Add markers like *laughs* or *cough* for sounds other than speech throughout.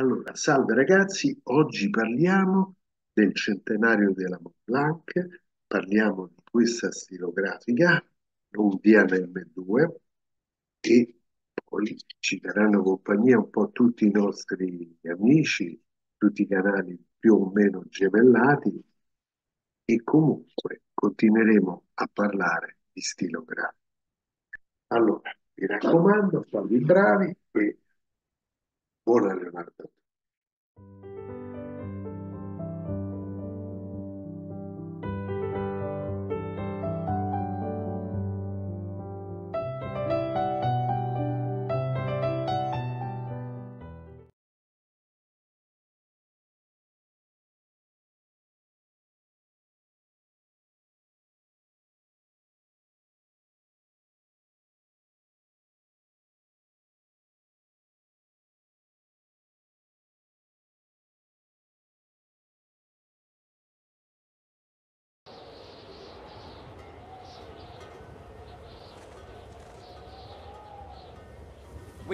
Allora, salve ragazzi, oggi parliamo del centenario della Mont Blanc, parliamo di questa stilografica, non Diana M2, e poi ci daranno compagnia un po' tutti i nostri amici, tutti i canali più o meno gemellati, e comunque continueremo a parlare di stilografica. Allora, mi raccomando, fate i bravi e por la Leonardo.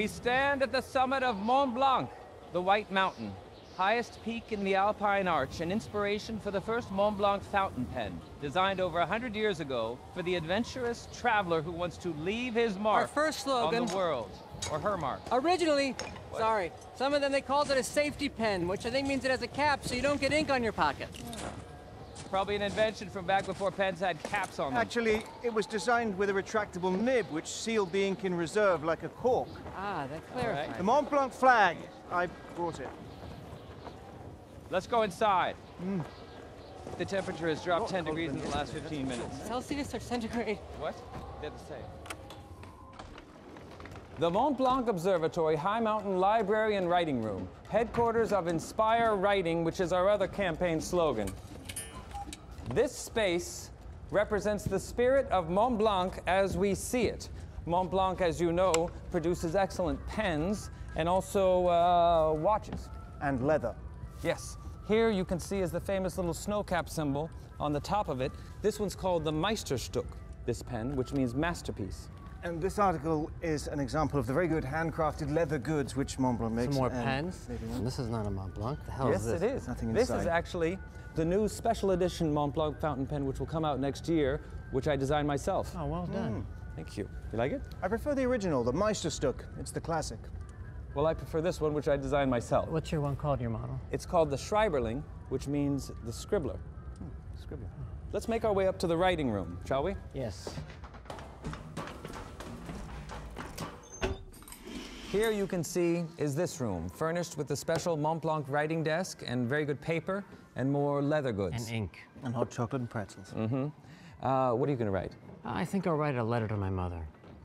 We stand at the summit of Mont Blanc, the White Mountain, highest peak in the Alpine Arch, an inspiration for the first Mont Blanc fountain pen, designed over 100 years ago for the adventurous traveler who wants to leave his mark Our first slogan, on the world, or her mark. Originally, what? sorry, some of them they called it a safety pen, which I think means it has a cap so you don't get ink on your pocket. Yeah. Probably an invention from back before pens had caps on them. Actually, it was designed with a retractable nib, which sealed the ink in reserve like a cork. Ah, that clarifies. Right. The Mont Blanc flag. I brought it. Let's go inside. Mm. The temperature has dropped 10 degrees in the last 15 minutes. Celsius or centigrade? What? They're the same. The Mont Blanc Observatory High Mountain Library and Writing Room, headquarters of Inspire Writing, which is our other campaign slogan. This space represents the spirit of Mont Blanc as we see it. Mont Blanc, as you know, produces excellent pens and also uh, watches. And leather. Yes. Here you can see is the famous little snowcap symbol on the top of it. This one's called the Meisterstück, this pen, which means masterpiece. And this article is an example of the very good handcrafted leather goods which Montblanc makes. Some more pens. This is not a Montblanc. The hell yes, is this? it is. nothing inside. This is actually the new special edition Mont Blanc fountain pen, which will come out next year, which I designed myself. Oh, well done. Mm. Thank you. You like it? I prefer the original, the Meisterstück. It's the classic. Well, I prefer this one, which I designed myself. What's your one called, your model? It's called the Schreiberling, which means the scribbler. Hmm. Scribbler. Let's make our way up to the writing room, shall we? Yes. Here you can see is this room, furnished with a special Mont Blanc writing desk and very good paper and more leather goods. And ink. And hot chocolate and pretzels. Mm-hmm. Uh, what are you going to write? I think I'll write a letter to my mother.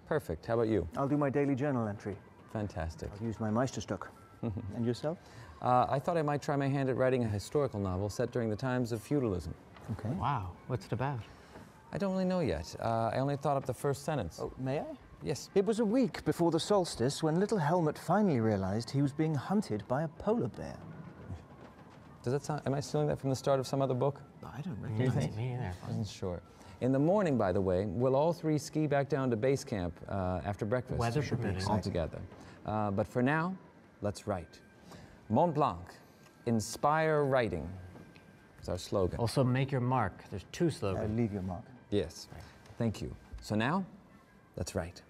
Perfect. How about you? I'll do my daily journal entry. Fantastic. I'll use my Meisterstück. *laughs* and yourself? Uh, I thought I might try my hand at writing a historical novel set during the times of feudalism. Okay. Wow. What's it about? I don't really know yet. Uh, I only thought up the first sentence. Oh, may I? Yes. It was a week before the solstice when little Helmut finally realized he was being hunted by a polar bear. Does that sound? Am I stealing that from the start of some other book? I don't recognize it. Me either. I wasn't sure. In the morning, by the way, we'll all three ski back down to base camp uh, after breakfast. Weather permitting. All together. Uh, but for now, let's write. Mont Blanc, inspire writing. It's our slogan. Also, make your mark. There's two slogans. leave your mark. Yes. Thank you. So now, let's write.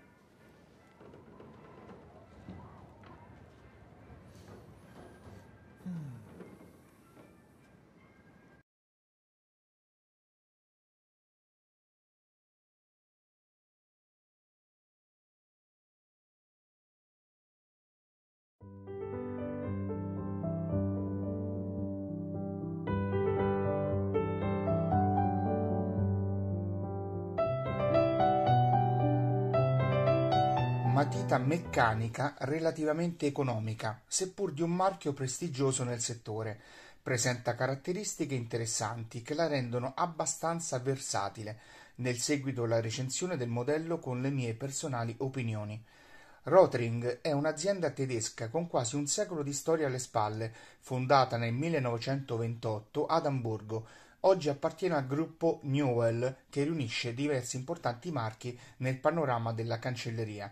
matita meccanica relativamente economica, seppur di un marchio prestigioso nel settore. Presenta caratteristiche interessanti che la rendono abbastanza versatile. Nel seguito la recensione del modello con le mie personali opinioni. Rotring è un'azienda tedesca con quasi un secolo di storia alle spalle, fondata nel 1928 ad Amburgo. Oggi appartiene al gruppo Newell, che riunisce diversi importanti marchi nel panorama della cancelleria.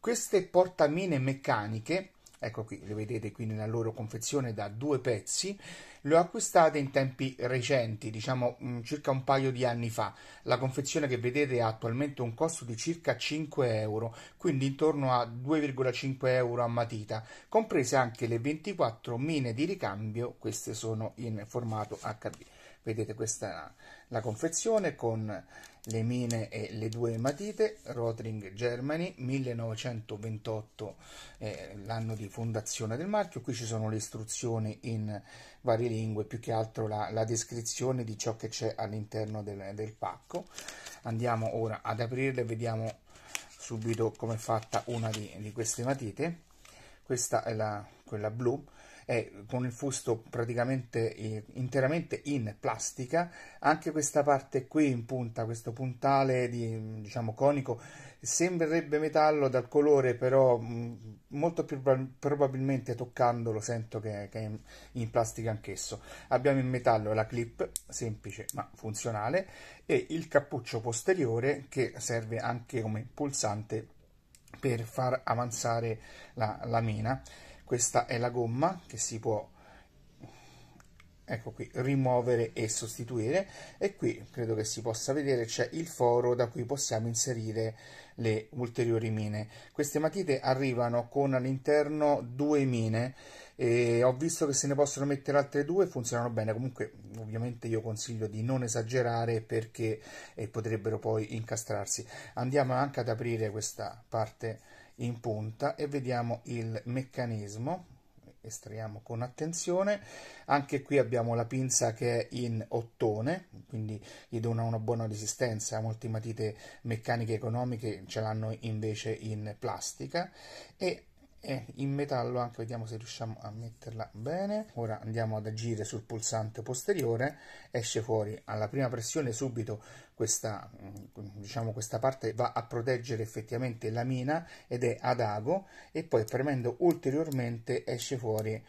Queste portamine meccaniche, ecco qui, le vedete qui nella loro confezione da due pezzi, le ho acquistate in tempi recenti, diciamo mh, mm, circa un paio di anni fa. La confezione che vedete ha attualmente un costo di circa 5 euro, quindi intorno a 2,5 euro a matita, comprese anche le 24 mine di ricambio, queste sono in formato HB. Vedete questa è la confezione con le mine e le due matite, Rotring Germany, 1928, eh, l'anno di fondazione del marchio. Qui ci sono le istruzioni in varie lingue, più che altro la, la descrizione di ciò che c'è all'interno del, del, pacco. Andiamo ora ad aprirle, vediamo subito come è fatta una di, di queste matite. Questa è la, quella blu, è con il fusto praticamente eh, interamente in plastica, anche questa parte qui in punta, questo puntale di, diciamo conico, sembrerebbe metallo dal colore, però mh, mm, molto più probabilmente toccandolo sento che, che è in, in plastica anch'esso. Abbiamo in metallo la clip, semplice ma funzionale, e il cappuccio posteriore che serve anche come pulsante per far avanzare la, la mina questa è la gomma che si può ecco qui, rimuovere e sostituire e qui credo che si possa vedere c'è il foro da cui possiamo inserire le ulteriori mine. Queste matite arrivano con all'interno due mine e ho visto che se ne possono mettere altre due, funzionano bene, comunque ovviamente io consiglio di non esagerare perché eh, potrebbero poi incastrarsi. Andiamo anche ad aprire questa parte in punta e vediamo il meccanismo estraiamo con attenzione anche qui abbiamo la pinza che è in ottone quindi gli dona una buona resistenza molte matite meccaniche economiche ce l'hanno invece in plastica e è in metallo anche vediamo se riusciamo a metterla bene ora andiamo ad agire sul pulsante posteriore esce fuori alla prima pressione subito questa mm, diciamo questa parte va a proteggere effettivamente la mina ed è ad ago e poi premendo ulteriormente esce fuori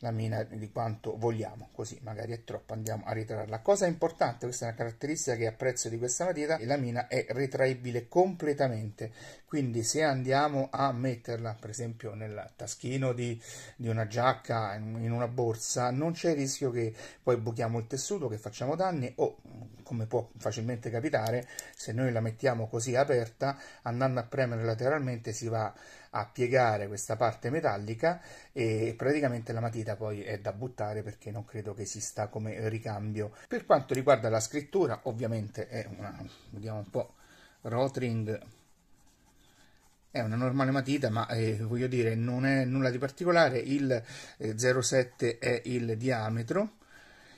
la mina di quanto vogliamo, così magari è troppo, andiamo a ritrarla. Cosa importante, questa è una caratteristica che apprezzo di questa matita, la mina è ritraibile completamente, quindi se andiamo a metterla per esempio nel taschino di, di una giacca, in una borsa, non c'è il rischio che poi buchiamo il tessuto, che facciamo danni o come può facilmente capitare, se noi la mettiamo così aperta, andando a premere lateralmente si va a a piegare questa parte metallica e praticamente la matita poi è da buttare perché non credo che esista come ricambio. Per quanto riguarda la scrittura, ovviamente è una, vediamo un po', Rotring è una normale matita, ma eh, voglio dire non è nulla di particolare, il 0,7 eh, è il diametro,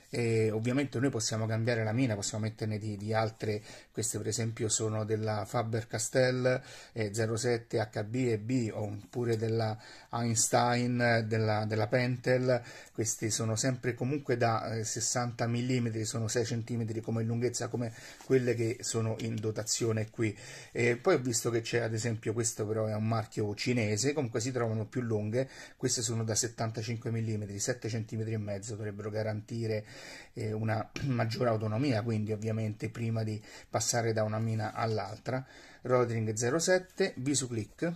e ovviamente noi possiamo cambiare la mina, possiamo metterne di, di, altre queste per esempio sono della Faber-Castell eh, 07 HB e B oppure della Einstein, della, della Pentel, questi sono sempre comunque da 60 eh, mm, sono 6 cm come lunghezza come quelle che sono in dotazione qui. E poi ho visto che c'è ad esempio questo però è un marchio cinese, comunque si trovano più lunghe, queste sono da 75 mm, 7 cm e mezzo dovrebbero garantire eh, una *clears throat* maggiore autonomia, quindi ovviamente prima di passare passare da una mina all'altra. Rodring 07, VisuClick.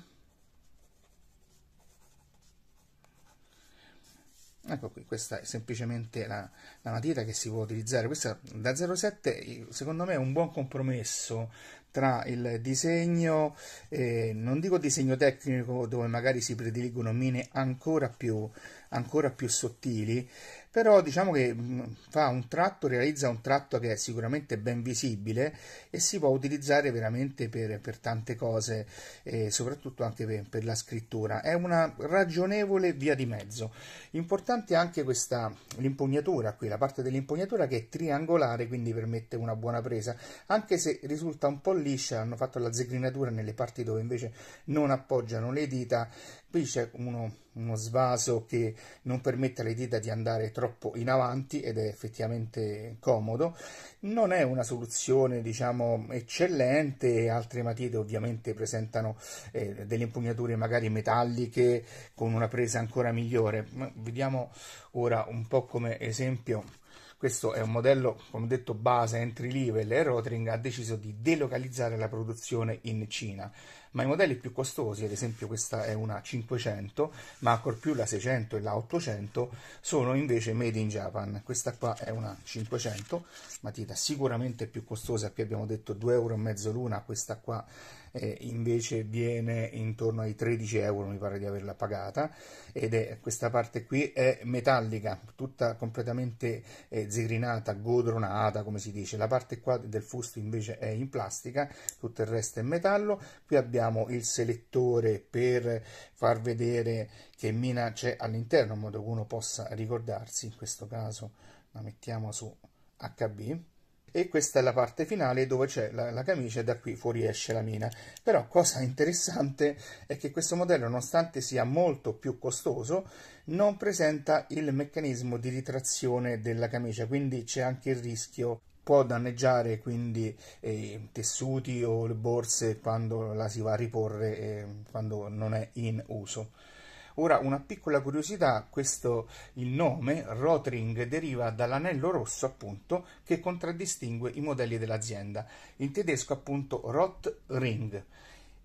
Ecco qui, questa è semplicemente la, la, matita che si può utilizzare. Questa da 07 secondo me è un buon compromesso tra il disegno, eh, non dico disegno tecnico dove magari si prediligono mine ancora più, ancora più sottili, però diciamo che mm, fa un tratto, realizza un tratto che è sicuramente ben visibile e si può utilizzare veramente per, per tante cose, eh, soprattutto anche per, per, la scrittura. È una ragionevole via di mezzo. Importante anche questa l'impugnatura qui, la parte dell'impugnatura che è triangolare, quindi permette una buona presa, anche se risulta un po' liscia, hanno fatto la zegrinatura nelle parti dove invece non appoggiano le dita qui c'è uno, uno, svaso che non permette alle dita di andare troppo in avanti ed è effettivamente comodo non è una soluzione diciamo eccellente altre matite ovviamente presentano eh, delle impugnature magari metalliche con una presa ancora migliore Ma vediamo ora un po' come esempio questo è un modello, come detto, base, entry level e Rotring ha deciso di delocalizzare la produzione in Cina, ma i modelli più costosi, ad esempio questa è una 500, ma ancora più la 600 e la 800, sono invece made in Japan. Questa qua è una 500, matita sicuramente più costosa, qui abbiamo detto 2,5 euro l'una, questa qua eh, invece viene intorno ai 13 euro, mi pare di averla pagata, ed è questa parte qui è metallica, tutta completamente eh, zigrinata, godronata, come si dice. La parte qua del fusto invece è in plastica, tutto il resto è metallo. Qui abbiamo il selettore per far vedere che mina c'è all'interno, in modo che uno possa ricordarsi, in questo caso la mettiamo su HB e questa è la parte finale dove c'è la, la, camicia e da qui fuori esce la mina. Però cosa *laughs* interessante è che questo modello, nonostante sia molto più costoso, non presenta il meccanismo di ritrazione della camicia, quindi c'è anche il rischio può danneggiare quindi eh, tessuti o le borse quando la si va a riporre eh, quando non è in uso. Ora, una piccola curiosità, questo, il nome, Rotring, deriva dall'anello rosso, appunto, che contraddistingue i modelli dell'azienda. In tedesco, appunto, Rotring.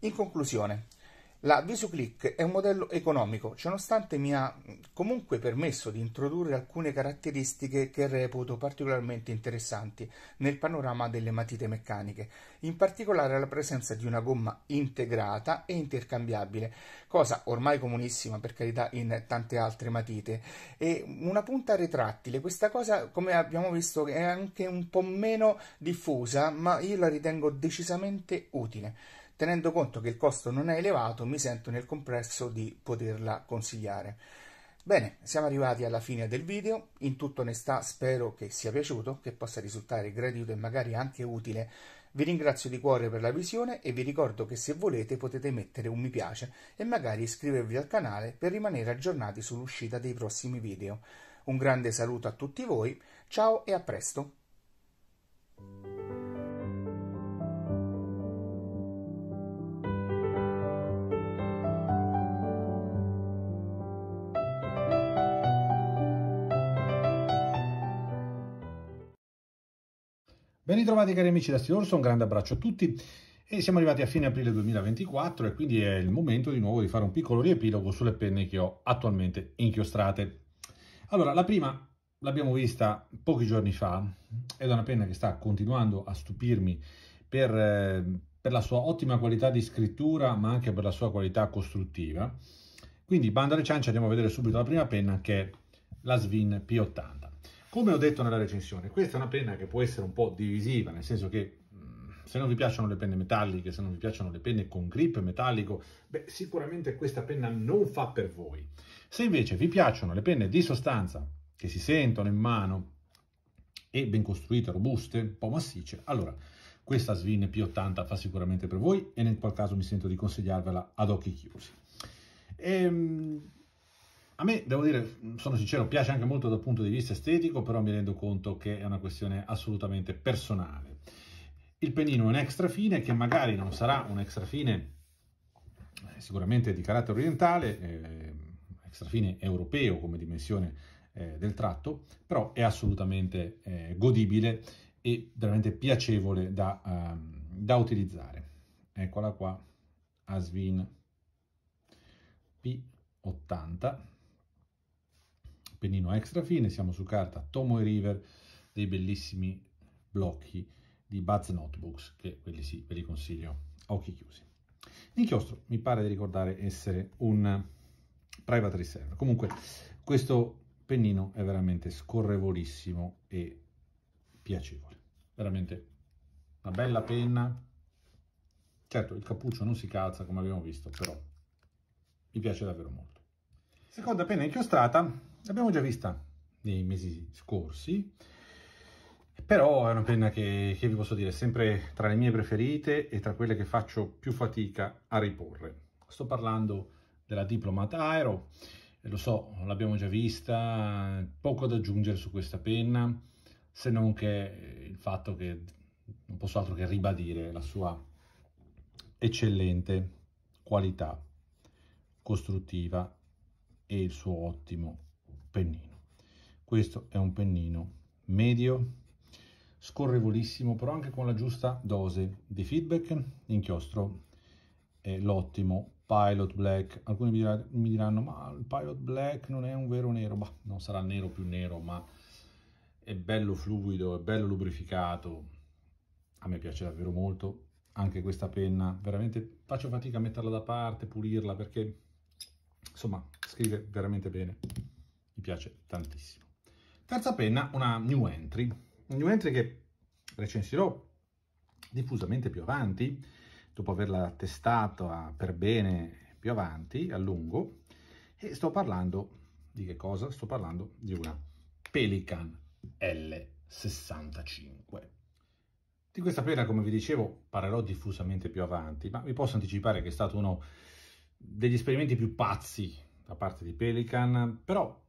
In conclusione, la VisuClick è un modello economico, ciononostante mi ha comunque permesso di introdurre alcune caratteristiche che reputo particolarmente interessanti nel panorama delle matite meccaniche, in particolare la presenza di una gomma integrata e intercambiabile, cosa ormai comunissima per carità in tante altre matite, e una punta retrattile. Questa cosa, come abbiamo visto, è anche un po' meno diffusa, ma io la ritengo decisamente utile. Tenendo conto che il costo non è elevato, mi sento nel complesso di poterla consigliare. Bene, siamo arrivati alla fine del video, in tutta onestà spero che sia piaciuto, che possa risultare gradito e magari anche utile. Vi ringrazio di cuore per la visione e vi ricordo che se volete potete mettere un mi piace e magari iscrivervi al canale per rimanere aggiornati sull'uscita dei prossimi video. Un grande saluto a tutti voi, ciao e a presto! ritrovati cari amici da Stilorso, un grande abbraccio a tutti e siamo arrivati a fine aprile 2024 e quindi è il momento di nuovo di fare un piccolo riepilogo sulle penne che ho attualmente inchiostrate. Allora, la prima l'abbiamo vista pochi giorni fa ed è una penna che sta continuando a stupirmi per, eh, per la sua ottima qualità di scrittura ma anche per la sua qualità costruttiva. Quindi, bando alle ciance, andiamo a vedere subito la prima penna che è la Svin P80. Come ho detto nella recensione, questa è una penna che può essere un po' divisiva, nel senso che mm, se non vi piacciono le penne metalliche, se non vi piacciono le penne con grip metallico, beh, sicuramente questa penna non fa per voi. Se invece vi piacciono le penne di sostanza, che si sentono in mano e ben costruite, robuste, un po' massicce, allora questa Svin P80 fa sicuramente per voi e nel qual caso mi sento di consigliarvela ad occhi chiusi. Ehm a me, devo dire, sono sincero, piace anche molto dal punto di vista estetico, però mi rendo conto che è una questione assolutamente personale. Il pennino è un extra fine che magari non sarà un extra fine eh, sicuramente di carattere orientale, eh, extra fine europeo come dimensione eh, del tratto, però è assolutamente eh, godibile e veramente piacevole da, uh, da utilizzare. Eccola qua, Asvin P80 pennino extra fine, siamo su carta Tomo e River, dei bellissimi blocchi di Buzz Notebooks, che quelli sì, ve li consiglio a occhi chiusi. L'inchiostro mi pare di ricordare essere un private reserve. Comunque questo pennino è veramente scorrevolissimo e piacevole. Veramente una bella penna. Certo, il cappuccio non si calza come abbiamo visto, però mi piace davvero molto. Seconda penna inchiostrata l'abbiamo già vista nei mesi scorsi, però è una penna che, che vi posso dire sempre tra le mie preferite e tra quelle che faccio più fatica a riporre. Sto parlando della Diplomat Aero, lo so, l'abbiamo già vista, poco da aggiungere su questa penna, se non che il fatto che non posso altro che ribadire la sua eccellente qualità costruttiva e il suo ottimo pennino. Questo è un pennino medio, scorrevolissimo, però anche con la giusta dose di feedback, L'inchiostro è l'ottimo Pilot Black. Alcuni mi diranno, ma il Pilot Black non è un vero nero. Bah, non sarà nero più nero, ma è bello fluido, è bello lubrificato. A me piace davvero molto anche questa penna. Veramente faccio fatica a metterla da parte, pulirla, perché insomma scrive veramente bene piace tantissimo. Terza penna, una new entry, new entry che recensirò diffusamente più avanti, dopo averla testata per bene più avanti, a lungo, e sto parlando di che cosa? Sto parlando di una Pelican L65. Di questa penna, come vi dicevo, parlerò diffusamente più avanti, ma vi posso anticipare che è stato uno degli esperimenti più pazzi da parte di Pelican, però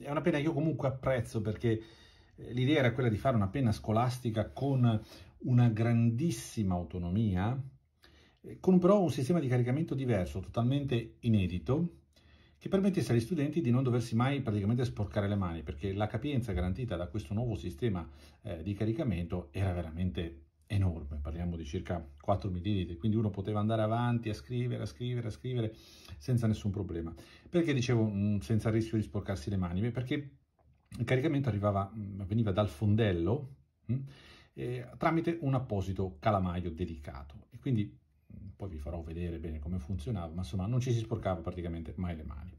è una pena che io comunque apprezzo perché eh, l'idea era quella di fare una penna scolastica con una grandissima autonomia, eh, con però un sistema di caricamento diverso, totalmente inedito, che permettesse agli studenti di non doversi mai praticamente sporcare le mani, perché la capienza garantita da questo nuovo sistema eh, di caricamento era veramente enorme, parliamo di circa 4 millilitri, quindi uno poteva andare avanti a scrivere, a scrivere, a scrivere senza nessun problema. Perché dicevo mm, senza rischio di sporcarsi le mani? perché il caricamento arrivava, mm, veniva dal fondello eh, tramite un apposito calamaio delicato e quindi poi vi farò vedere bene come funzionava, ma insomma non ci si sporcava praticamente mai le mani.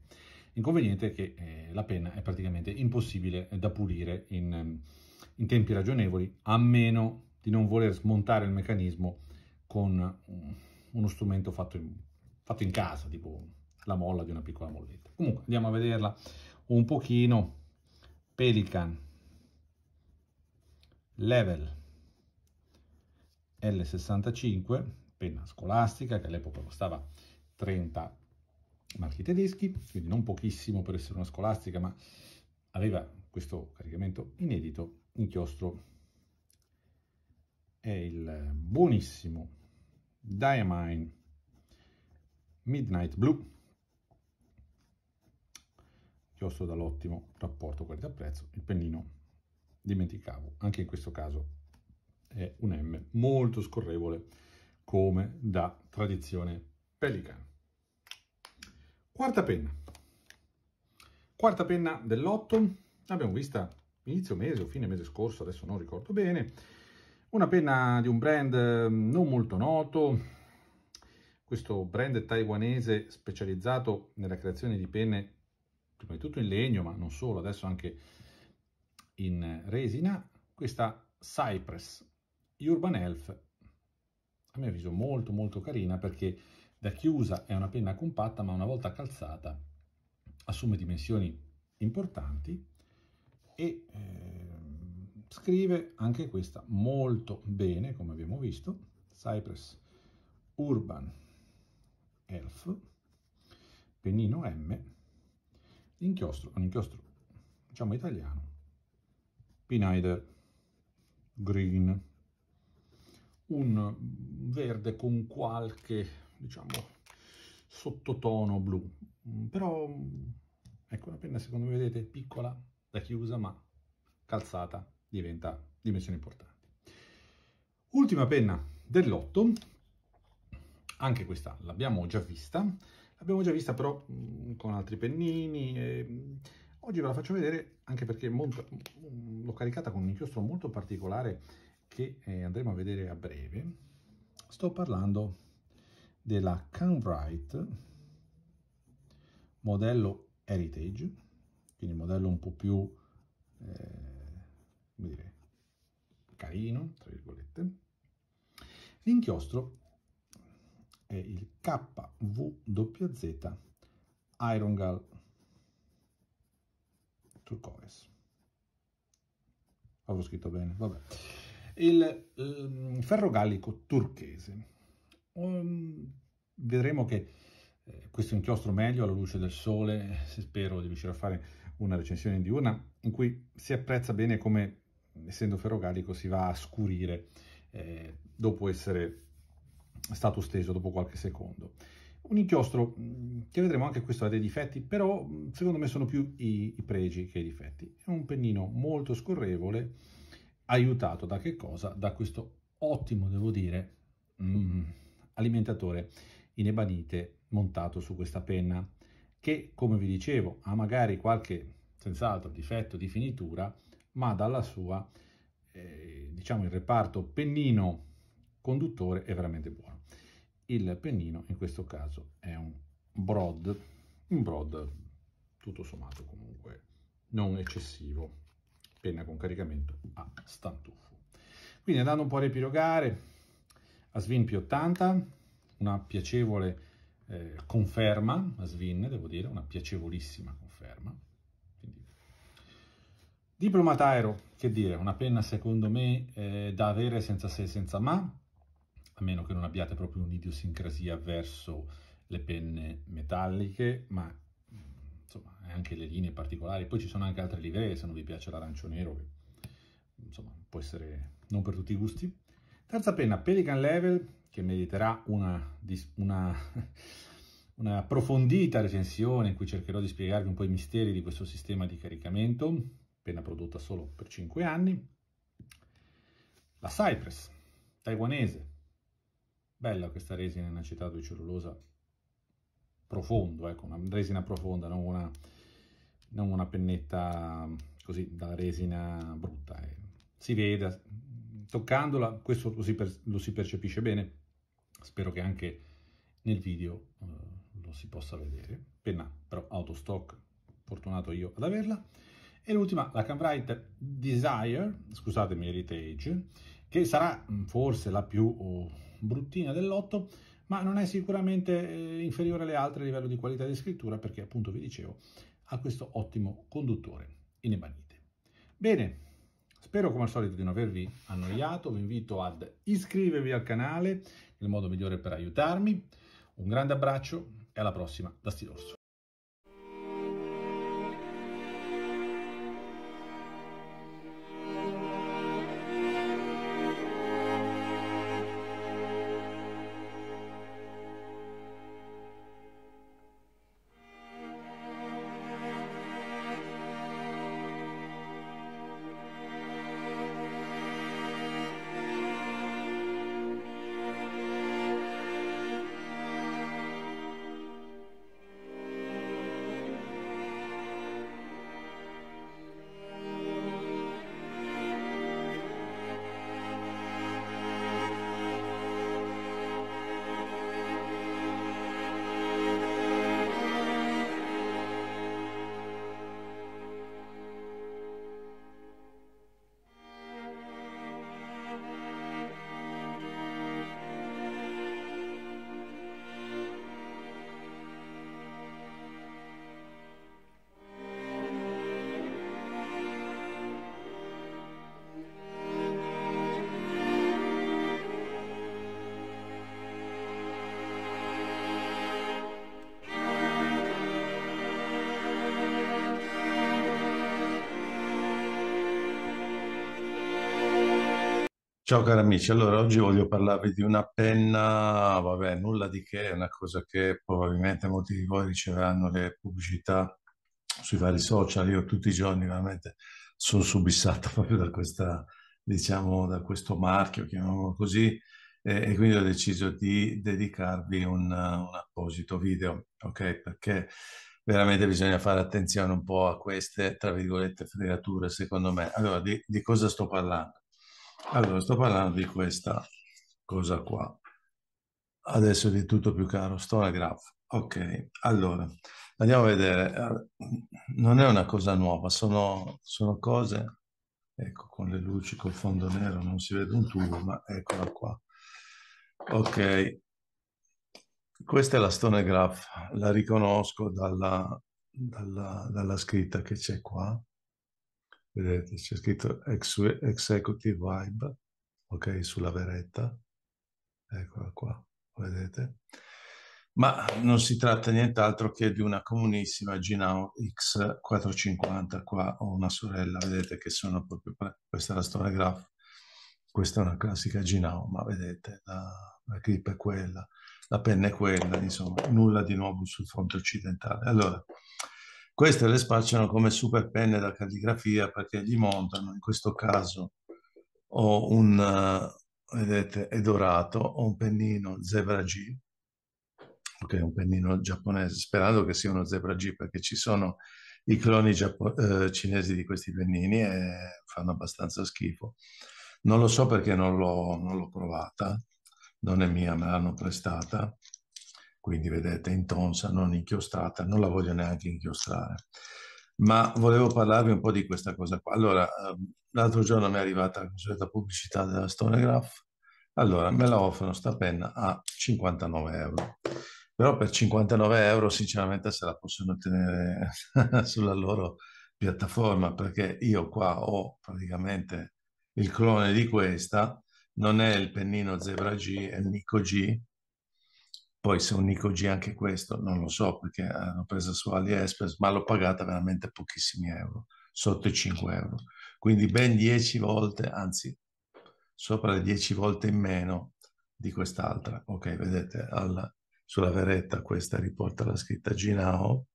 Inconveniente è che eh, la penna è praticamente impossibile da pulire in, in tempi ragionevoli, a meno di non voler smontare il meccanismo con mm, uno strumento fatto in, fatto in casa, tipo la molla di una piccola molletta. Comunque andiamo a vederla un pochino. Pelican Level L65, penna scolastica che all'epoca costava 30 marchi tedeschi, quindi non pochissimo per essere una scolastica, ma aveva questo caricamento inedito inchiostro è il buonissimo Diamine Midnight Blue chiosso dall'ottimo rapporto qualità-prezzo il pennino dimenticavo anche in questo caso è un M molto scorrevole come da tradizione Pelican quarta penna quarta penna dell'otto l'abbiamo vista inizio mese o fine mese scorso adesso non ricordo bene una penna di un brand mm, non molto noto, questo brand taiwanese specializzato nella creazione di penne, prima di tutto in legno, ma non solo, adesso anche in resina, questa Cypress Urban Elf, a mio avviso molto molto carina perché da chiusa è una penna compatta, ma una volta calzata assume dimensioni importanti e... Eh, Scrive anche questa molto bene, come abbiamo visto, Cypress Urban Elf, Pennino M, inchiostro, un inchiostro diciamo italiano, Pinider Green, un verde con qualche, diciamo, sottotono blu, mm, però ecco una penna secondo me vedete piccola, da chiusa ma calzata diventa dimensione importante. Ultima penna del lotto, anche questa l'abbiamo già vista, l'abbiamo già vista però mm, con altri pennini, e... Mm, oggi ve la faccio vedere anche perché molto... Mm, l'ho caricata con un inchiostro molto particolare che eh, andremo a vedere a breve. Sto parlando della Canwright modello Heritage, quindi modello un po' più... Eh come dire, carino, tra virgolette. L'inchiostro è il KWZ Iron Gall Turquoise. Avevo scritto bene, vabbè. Il um, ehm, ferro gallico turchese. Um, vedremo che eh, questo inchiostro meglio alla luce del sole, spero di riuscire a fare una recensione di una, in cui si apprezza bene come essendo ferrogallico si va a scurire eh, dopo essere stato steso dopo qualche secondo. Un inchiostro mm, che vedremo anche questo ha dei difetti, però mm, secondo me sono più i, i pregi che i difetti. È un pennino molto scorrevole, aiutato da che cosa? Da questo ottimo, devo dire, mm, alimentatore in ebanite montato su questa penna che, come vi dicevo, ha magari qualche, senz'altro, difetto di finitura, ma dalla sua, eh, diciamo, il reparto pennino conduttore è veramente buono. Il pennino in questo caso è un broad, un broad tutto sommato comunque non eccessivo, penna con caricamento a stantuffo. Quindi andando un po' a riepilogare, a Svin P80, una piacevole eh, conferma, a Svin devo dire, una piacevolissima conferma, Diploma Tairo, che dire, una penna secondo me eh, da avere senza se e senza ma, a meno che non abbiate proprio un'idiosincrasia verso le penne metalliche, ma insomma anche le linee particolari. Poi ci sono anche altre livree, se non vi piace l'arancio nero, che, insomma può essere non per tutti i gusti. Terza penna, Pelican Level, che meriterà una, una, *laughs* una approfondita recensione in cui cercherò di spiegarvi un po' i misteri di questo sistema di caricamento pena prodotta solo per 5 anni. La Cypress, taiwanese, bella questa resina in acetato di cellulosa profondo, ecco, una resina profonda, non una, non una pennetta così da resina brutta. Eh. Si vede, toccandola, questo lo si, per, lo si, percepisce bene, spero che anche nel video eh, lo si possa vedere. Penna però autostock, fortunato io ad averla. E l'ultima, la Cambright Desire, scusatemi Heritage, che sarà mm, forse la più oh, bruttina del lotto, ma non è sicuramente eh, inferiore alle altre a livello di qualità di scrittura, perché appunto vi dicevo, ha questo ottimo conduttore in ebanite. Bene, spero come al solito di non avervi annoiato, vi invito ad iscrivervi al canale, il modo migliore per aiutarmi. Un grande abbraccio e alla prossima da Stilorso. Ciao cari amici, allora oggi voglio parlarvi di una penna, vabbè, nulla di che, è una cosa che probabilmente molti di voi riceveranno le pubblicità sui vari social, io tutti i giorni veramente sono subissato *laughs* proprio da questa, diciamo, da questo marchio, chiamiamolo così, e, e quindi ho deciso di dedicarvi un, un apposito video, ok? Perché veramente bisogna fare attenzione un po' a queste, tra virgolette, fregature, secondo me. Allora, di, di cosa sto parlando? Allora, sto parlando di questa cosa qua. Adesso è di tutto più caro, sto al Ok, allora, andiamo a vedere. Eh, non è una cosa nuova, sono, sono cose, ecco, con le luci, col fondo nero, non si vede un tubo, ma eccola qua. Ok, questa è la Stone Graph, la riconosco dalla, dalla, dalla scritta che c'è qua. Vedete, c'è scritto Executive Vibe, ok, sulla veretta. Eccola qua, vedete? Ma non si tratta nient'altro che di una comunissima Ginao X450. Qua ho una sorella, vedete che sono proprio... Questa è la Stonegraph, questa è una classica Ginao, ma vedete, la, la clip è quella, la penna è quella, insomma, nulla di nuovo sul fronte occidentale. Allora, queste le spacciano come super penne da calligrafia perché gli montano, in questo caso ho un, eh, vedete, è dorato, ho un pennino Zebra G, ok, un pennino giapponese, sperando che sia uno Zebra G perché ci sono i cloni eh, cinesi di questi pennini e fanno abbastanza schifo. Non lo so perché non l'ho, provata, non è mia, me l'hanno prestata quindi vedete intonsa, non inchiostrata, non la voglio neanche inchiostrare. Ma volevo parlarvi un po' di questa cosa qua. Allora, ehm, l'altro giorno mi è arrivata la consueta pubblicità della Stonegraph, allora me la offrono sta penna a 59 euro. Però per 59 euro sinceramente se la possono ottenere *laughs* sulla loro piattaforma perché io qua ho praticamente il clone di questa, non è il pennino Zebra G, è il Nico G, poi se un Nico G anche questo, non lo so perché hanno preso su AliExpress, ma l'ho pagata veramente pochissimi euro, sotto i 5 euro. Quindi ben 10 volte, anzi sopra le 10 volte in meno di quest'altra. Ok, vedete alla, sulla veretta questa riporta la scritta Ginao.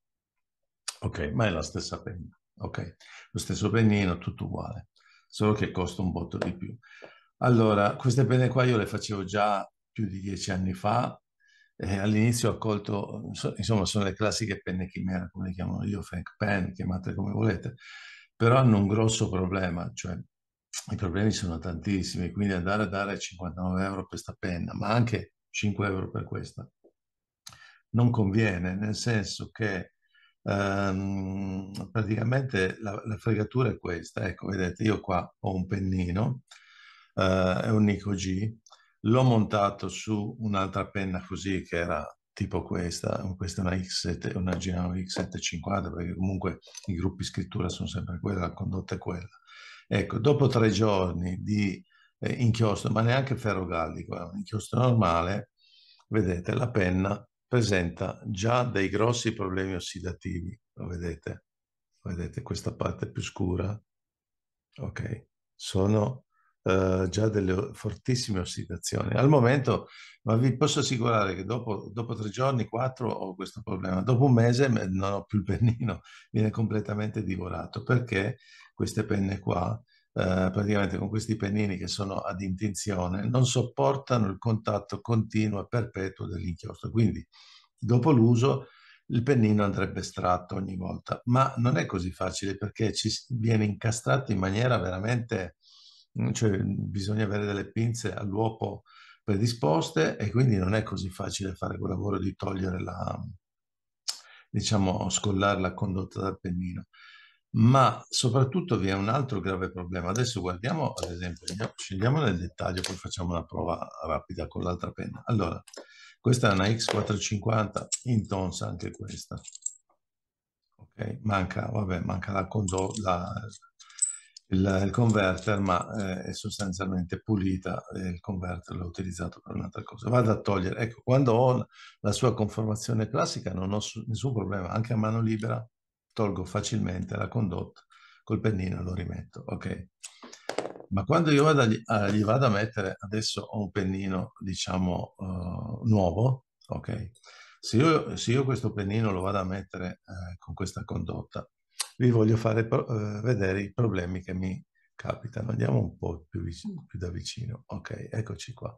Ok, ma è la stessa penna. Ok, lo stesso pennino, tutto uguale, solo che costa un botto di più. Allora, queste penne qua io le facevo già più di dieci anni fa, eh, all'inizio ho accolto, insomma sono le classiche penne chimera, come le chiamano io, Frank pen, chiamate come volete, però hanno un grosso problema, cioè i problemi sono tantissimi, quindi andare a dare 59 euro per questa penna, ma anche 5 euro per questa, non conviene, nel senso che ehm, praticamente la, la, fregatura è questa, ecco vedete io qua ho un pennino, eh, è un Nico G, l'ho montato su un'altra penna così che era tipo questa, questa è una, X7, una Genova X750 perché comunque i gruppi scrittura sono sempre quella, la condotta è quella. Ecco, dopo tre giorni di eh, inchiostro, ma neanche ferro gallico, è un inchiostro normale, vedete la penna presenta già dei grossi problemi ossidativi, lo vedete? Vedete questa parte più scura? Ok, sono eh, già delle fortissime ossidazioni. Al momento, ma vi posso assicurare che dopo, dopo, tre giorni, quattro, ho questo problema. Dopo un mese non ho più il pennino, *laughs* viene completamente divorato perché queste penne qua, eh, praticamente con questi pennini che sono ad intinzione, non sopportano il contatto continuo e perpetuo dell'inchiostro. Quindi, dopo l'uso, il pennino andrebbe estratto ogni volta, ma non è così facile perché ci viene incastrato in maniera veramente cioè bisogna avere delle pinze all'uopo predisposte e quindi non è così facile fare quel lavoro di togliere la, diciamo, scollare la condotta dal pennino. Ma soprattutto vi è un altro grave problema. Adesso guardiamo, ad esempio, scendiamo nel dettaglio, poi facciamo una prova rapida con l'altra penna. Allora, questa è una X450 in tonsa, anche questa. Ok, manca, vabbè, manca la, condotta, il, il converter, ma eh, è sostanzialmente pulita e il converter l'ho utilizzato per un'altra cosa. Vado a togliere, ecco, quando ho la sua conformazione classica non ho nessun problema, anche a mano libera tolgo facilmente la condotta col pennino lo rimetto, ok? Ma quando io vado, a, gli vado a mettere, adesso ho un pennino, diciamo, uh, nuovo, ok? Se io, se io, questo pennino lo vado a mettere eh, con questa condotta, vi voglio fare pro- eh, vedere i problemi che mi capitano. Andiamo un po' più, vicino, mm. più da vicino. Ok, eccoci qua.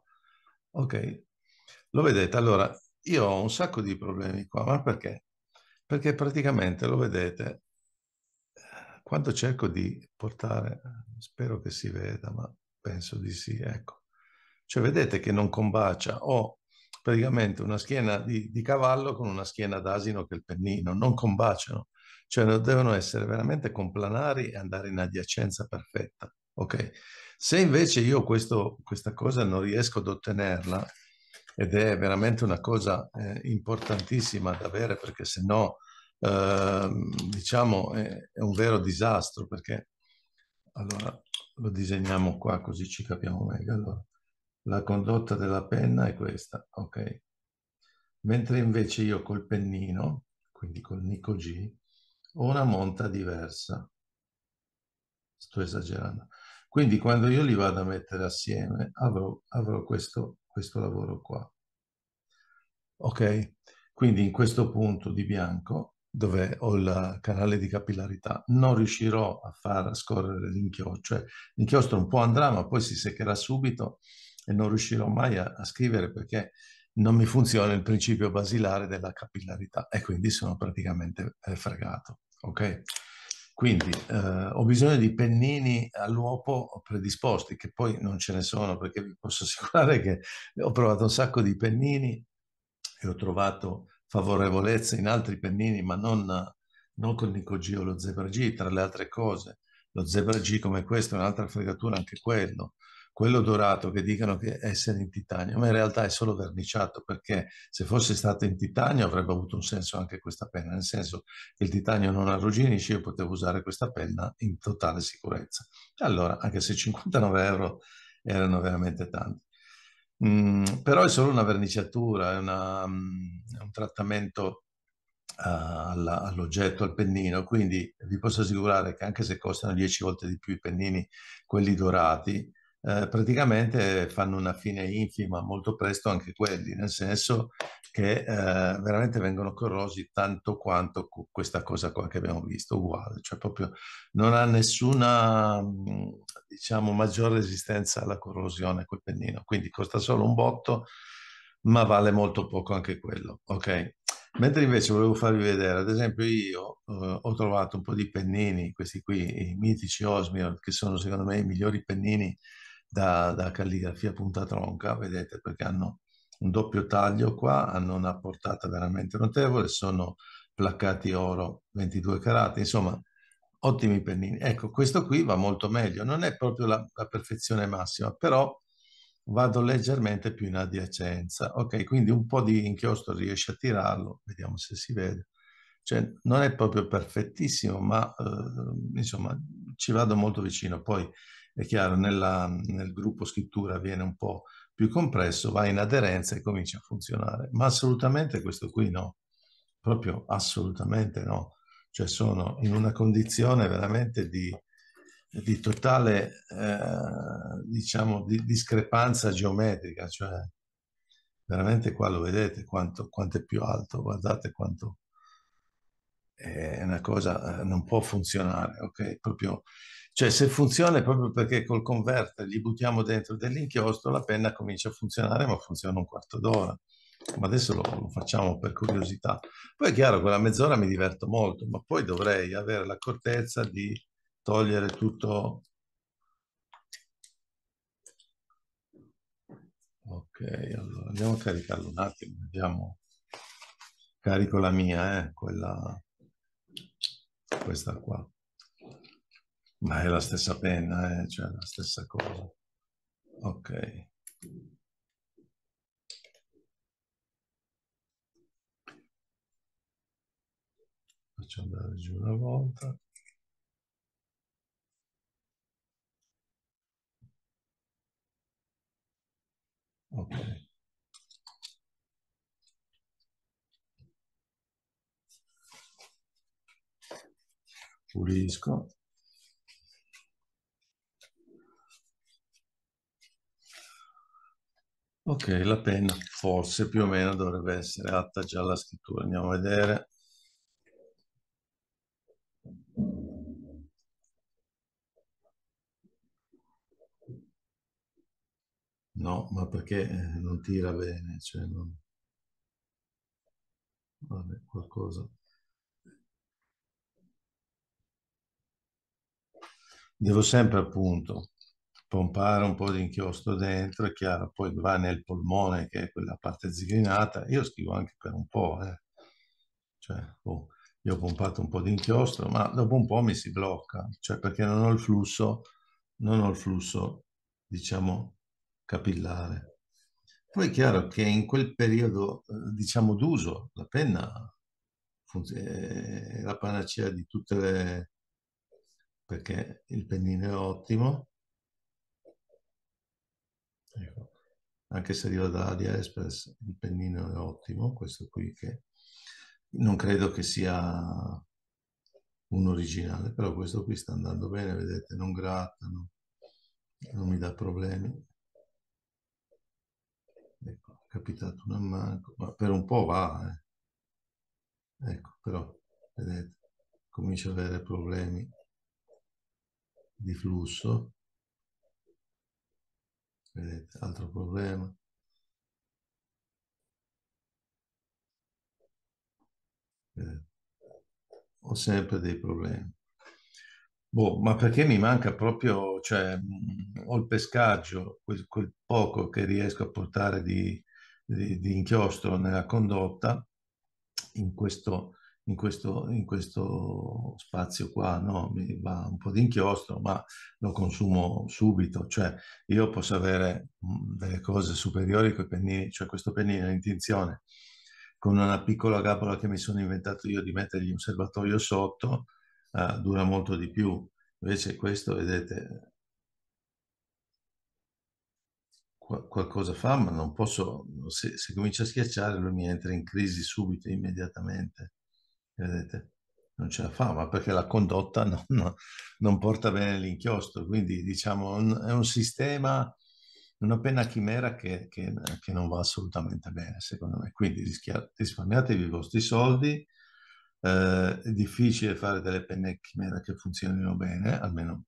Ok, lo vedete? Allora, io ho un sacco di problemi qua, ma perché? Perché praticamente, lo vedete, eh, quando cerco di portare, spero che si veda, ma penso di sì, ecco. Cioè, vedete che non combacia. Ho praticamente una schiena di, di cavallo con una schiena d'asino che è il pennino, non combaciano. Cioè devono essere veramente complanari e andare in adiacenza perfetta. Ok, Se invece io questo, questa cosa non riesco ad ottenerla, ed è veramente una cosa eh, importantissima da avere perché se no, eh, diciamo, è, è, un vero disastro perché, allora, lo disegniamo qua così ci capiamo meglio. Allora, la condotta della penna è questa, ok? Mentre invece io col pennino, quindi col Nico G, o una monta diversa. Sto esagerando. Quindi quando io li vado a mettere assieme avrò, avrò questo, questo lavoro qua. Ok? Quindi in questo punto di bianco, dove ho il canale di capillarità, non riuscirò a far scorrere l'inchiostro. Cioè l'inchiostro un po' andrà, ma poi si seccherà subito e non riuscirò mai a, a scrivere perché non mi funziona il principio basilare della capillarità e quindi sono praticamente eh, fregato. Ok? Quindi eh, ho bisogno di pennini all'uopo predisposti, che poi non ce ne sono perché vi posso *laughs* assicurare che ho provato un sacco di pennini e ho trovato favorevolezza in altri pennini, ma non, non con Nico G o lo Zebra G, tra le altre cose. Lo Zebra G come questo è un'altra fregatura anche quello quello dorato che dicono che essere in titanio, ma in realtà è solo verniciato perché se fosse stato in titanio avrebbe avuto un senso anche questa penna, nel senso che il titanio non arrugginisce, io potevo usare questa penna in totale sicurezza. Allora, anche se 59 euro erano veramente tanti. Mm, però è solo una verniciatura, è, una, mm, è un trattamento eh, all'oggetto, al pennino, quindi vi posso assicurare che anche se costano 10 volte di più i pennini, quelli dorati, eh, praticamente fanno una fine infima molto presto anche quelli, nel senso che eh, veramente vengono corrosi tanto quanto questa cosa qua che abbiamo visto, uguale, cioè proprio non ha nessuna, mm, diciamo, maggior resistenza alla corrosione quel pennino, quindi costa solo un botto, ma vale molto poco anche quello, ok? Mentre invece volevo farvi vedere, ad esempio io eh, ho trovato un po' di pennini, questi qui, i mitici Osmio, che sono secondo me i migliori pennini da, da calligrafia punta tronca, vedete perché hanno un doppio taglio qua, hanno una portata veramente notevole, sono placcati oro 22 carati, insomma ottimi pennini. Ecco, questo qui va molto meglio, non è proprio la, la perfezione massima, però vado leggermente più in adiacenza. Ok, quindi un po' di inchiostro riesce a tirarlo, vediamo se si vede. Cioè, non è proprio perfettissimo, ma eh, insomma ci vado molto vicino. Poi è chiaro, nella, nel gruppo scrittura viene un po' più compresso, va in aderenza e comincia a funzionare. Ma assolutamente questo qui no, proprio assolutamente no. Cioè sono in una condizione veramente di, di totale, eh, diciamo, di discrepanza geometrica, cioè veramente qua lo vedete quanto, quanto è più alto, guardate quanto è una cosa, eh, non può funzionare, ok? Proprio cioè se funziona è proprio perché col converter gli buttiamo dentro dell'inchiostro, la penna comincia a funzionare, ma funziona un quarto d'ora. Ma adesso lo, lo facciamo per curiosità. Poi è chiaro, quella mezz'ora mi diverto molto, ma poi dovrei avere l'accortezza di togliere tutto. Ok, allora andiamo a caricarlo un attimo, vediamo. Carico la mia, eh, quella, questa qua. Ma è la stessa penna, eh? cioè la stessa cosa. Ok. Faccio andare giù una volta. Ok. Pulisco. Ok, la penna forse più o meno dovrebbe essere atta già alla scrittura. Andiamo a vedere. No, ma perché eh, non tira bene, cioè non... Vabbè, qualcosa. Devo sempre appunto pompare un po' di inchiostro dentro, è chiaro, poi va nel polmone che è quella parte zigrinata, io scrivo anche per un po', eh. cioè, oh, io ho pompato un po' di inchiostro, ma dopo un po' mi si blocca, cioè perché non ho il flusso, non ho il flusso, diciamo, capillare. Poi è chiaro che in quel periodo, eh, diciamo, d'uso, la penna eh, è la panacea di tutte le... perché il pennino è ottimo, Ecco. Anche se arriva da Adia Express, il pennino è ottimo, questo qui che non credo che sia un originale, però questo qui sta andando bene, vedete, non grattano, non mi dà problemi. Ecco, è capitato un ammanco, ma per un po' va, eh. Ecco, però, vedete, comincio ad avere problemi di flusso. Vedete, altro problema. Vedete. Ho sempre dei problemi. Boh, ma perché mi manca proprio, cioè, mm, ho il pescaggio, quel, quel, poco che riesco a portare di, di, di inchiostro nella condotta in questo in questo, in questo spazio qua, no? mi va un po' di inchiostro, ma lo consumo subito, cioè io posso avere mm, delle cose superiori con i pennini, cioè questo pennino è intenzione, con una piccola gabola che mi sono inventato io di mettergli un serbatoio sotto, eh, dura molto di più, invece questo vedete qualcosa fa, ma non posso, se, se comincia a schiacciare lui mi entra in crisi subito, immediatamente. Vedete? Non ce la fa, ma perché la condotta *laughs* non, no, non porta bene l'inchiostro. Quindi diciamo un, è un sistema, una penna chimera che, che, che, non va assolutamente bene, secondo me. Quindi risparmiatevi i vostri soldi. Eh, è difficile fare delle penne chimera che funzionino bene, almeno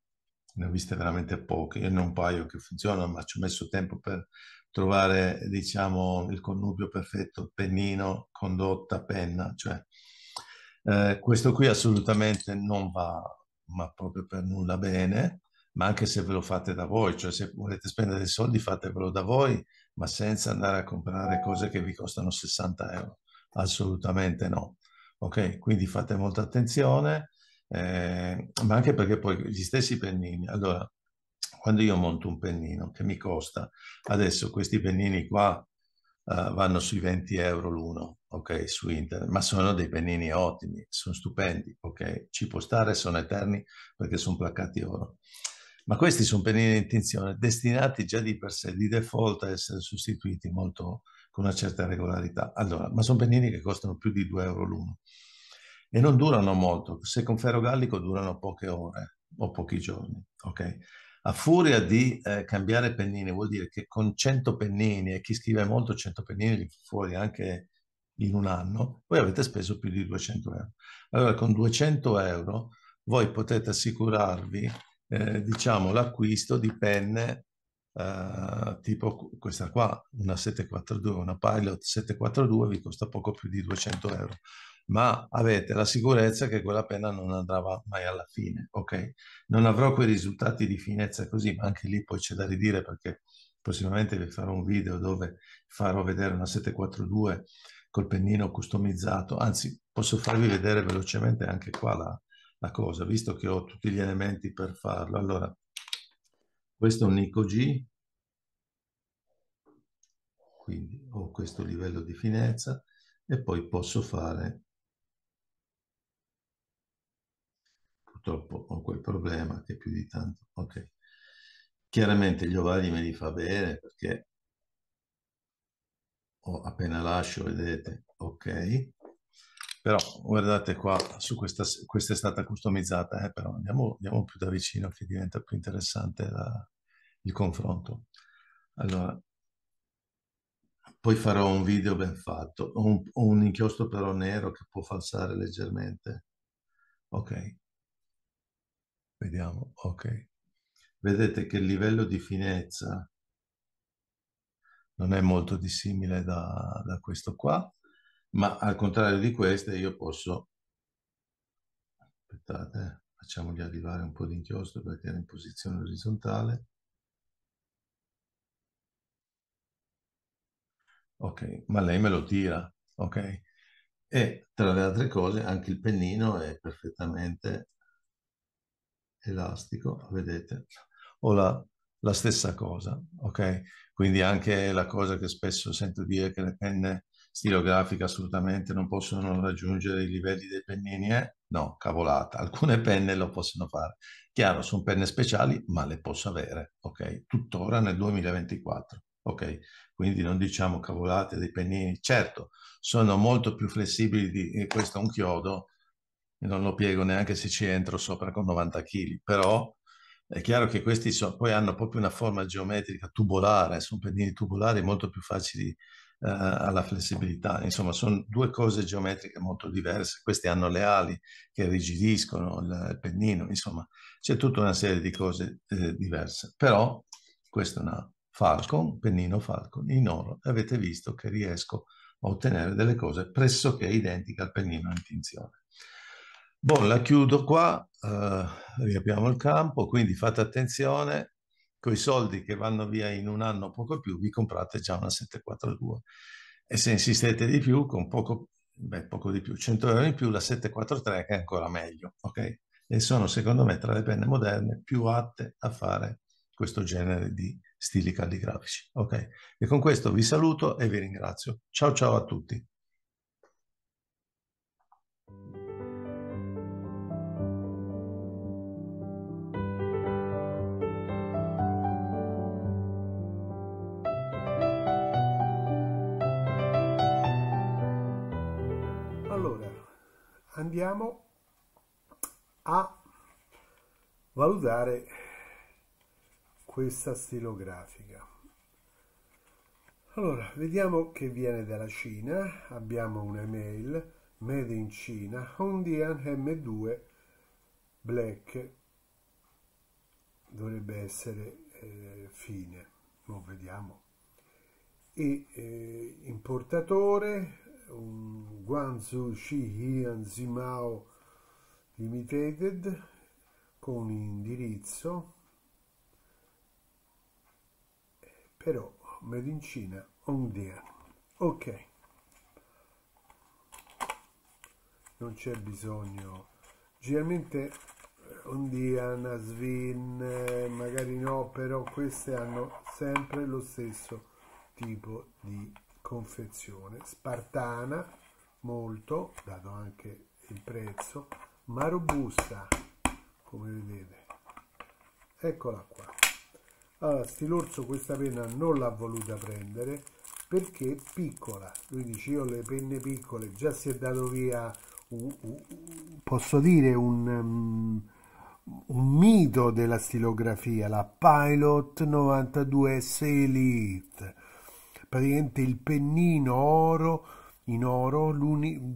ne ho viste veramente poche, io ne ho un paio che funzionano, ma ci ho messo tempo per trovare, diciamo, il connubio perfetto, pennino, condotta, penna, cioè eh, questo qui assolutamente non va, ma proprio per nulla bene, ma anche se ve lo fate da voi, cioè se volete spendere dei soldi fatevelo da voi, ma senza andare a comprare cose che vi costano 60 euro, assolutamente no. Ok, quindi fate molta attenzione, eh, ma anche perché poi gli stessi pennini, allora, quando io monto un pennino che mi costa, adesso questi pennini qua uh, vanno sui 20 euro l'uno, ok, su internet, ma sono dei pennini ottimi, sono stupendi, ok, ci può stare, sono eterni perché sono placcati oro. Ma questi sono pennini di intenzione destinati già di per sé, di default, a essere sostituiti molto, con una certa regolarità. Allora, ma sono pennini che costano più di 2 euro l'uno e non durano molto, se con ferro gallico durano poche ore o pochi giorni, ok? a furia di eh, cambiare pennini, vuol dire che con 100 pennini, e chi scrive molto 100 pennini li fa fuori anche in un anno, voi avete speso più di 200 euro. Allora con 200 euro voi potete assicurarvi eh, diciamo l'acquisto di penne eh, tipo questa qua, una 742, una Pilot 742 vi costa poco più di 200 euro ma avete la sicurezza che quella pena non andrà mai alla fine, ok? Non avrò quei risultati di finezza così, ma anche lì poi c'è da ridire perché prossimamente vi farò un video dove farò vedere una 742 col pennino customizzato, anzi posso farvi vedere velocemente anche qua la, la cosa, visto che ho tutti gli elementi per farlo. Allora, questo è un Nico G, quindi ho questo livello di finezza e poi posso fare purtroppo ho quel problema che più di tanto, ok. Chiaramente gli ovali me li fa bene perché ho appena lascio, vedete, ok. Però guardate qua, su questa, questa è stata customizzata, eh, però andiamo, andiamo più da vicino che diventa più interessante la, il confronto. Allora, poi farò un video ben fatto, un, un inchiostro però nero che può falsare leggermente. Ok, Vediamo, ok. Vedete che il livello di finezza non è molto dissimile da, da questo qua, ma al contrario di queste io posso... Aspettate, eh, facciamogli arrivare un po' d'inchiostro perché era in posizione orizzontale. Ok, ma lei me lo tira, ok? E tra le altre cose anche il pennino è perfettamente elastico, vedete, ho la, la stessa cosa, ok? Quindi anche la cosa che spesso sento dire che le penne stilografiche assolutamente non possono raggiungere i livelli dei pennini, eh? no, cavolata, alcune penne lo possono fare. Chiaro, sono penne speciali, ma le posso avere, ok? Tuttora nel 2024, ok? Quindi non diciamo cavolate dei pennini, certo, sono molto più flessibili di eh, questo è un chiodo, non lo piego neanche se ci entro sopra con 90 kg, però è chiaro che questi so, poi hanno proprio una forma geometrica tubolare, sono pennini tubolari molto più facili eh, alla flessibilità, insomma sono due cose geometriche molto diverse, questi hanno le ali che rigidiscono il, il pennino, insomma c'è tutta una serie di cose eh, diverse, però questo è una Falcon, pennino Falcon in oro, avete visto che riesco a ottenere delle cose pressoché identiche al pennino in tinzione. Bon, la chiudo qua, eh, riapriamo il campo, quindi fate attenzione, con i soldi che vanno via in un anno o poco più, vi comprate già una 742 e se insistete di più, con poco, beh, poco di più, 100 euro in più, la 743 che è ancora meglio, ok? E sono secondo me tra le penne moderne più atte a fare questo genere di stili calligrafici, ok? E con questo vi saluto e vi ringrazio. Ciao ciao a tutti. andiamo a valutare questa stilografica. Allora, vediamo che viene dalla Cina, abbiamo un'email made in Cina, Hondian M2 Black, dovrebbe essere eh, fine, lo vediamo. E eh, importatore, Um, Guangzhou Guangzhou Shihian Zimao Limited con indirizzo però made in Cina on ok non c'è bisogno generalmente eh, Ondian, Nasvin, eh, magari no, però queste hanno sempre lo stesso tipo di confezione, spartana, molto, dato anche il prezzo, ma robusta, come vedete. Eccola qua. Allora, stilorso questa penna non l'ha voluta prendere perché è piccola. Lui dice io le penne piccole, già si è dato via, un, un, posso dire, un... Um, un mito della stilografia, la Pilot 92S Elite, praticamente il pennino oro in oro